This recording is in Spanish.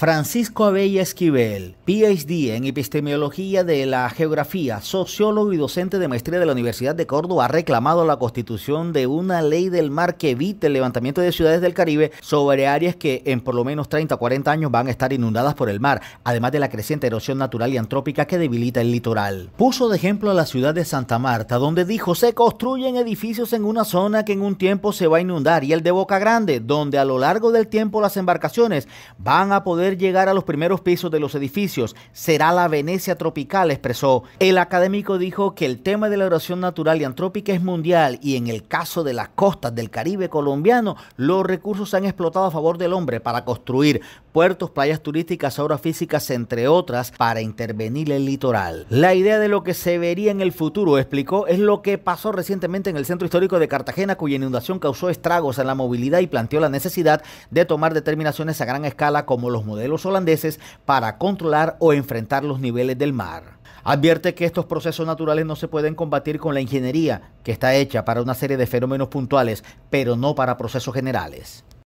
Francisco Abella Esquivel, PhD en epistemología de la geografía, sociólogo y docente de maestría de la Universidad de Córdoba, ha reclamado la constitución de una ley del mar que evite el levantamiento de ciudades del Caribe sobre áreas que en por lo menos 30 o 40 años van a estar inundadas por el mar, además de la creciente erosión natural y antrópica que debilita el litoral. Puso de ejemplo a la ciudad de Santa Marta, donde dijo se construyen edificios en una zona que en un tiempo se va a inundar, y el de Boca Grande, donde a lo largo del tiempo las embarcaciones van a poder llegar a los primeros pisos de los edificios. Será la Venecia tropical, expresó. El académico dijo que el tema de la erosión natural y antrópica es mundial y en el caso de las costas del Caribe colombiano, los recursos se han explotado a favor del hombre para construir puertos, playas turísticas, obras físicas, entre otras, para intervenir el litoral. La idea de lo que se vería en el futuro, explicó, es lo que pasó recientemente en el centro histórico de Cartagena, cuya inundación causó estragos en la movilidad y planteó la necesidad de tomar determinaciones a gran escala como los modelos holandeses para controlar o enfrentar los niveles del mar. Advierte que estos procesos naturales no se pueden combatir con la ingeniería, que está hecha para una serie de fenómenos puntuales, pero no para procesos generales.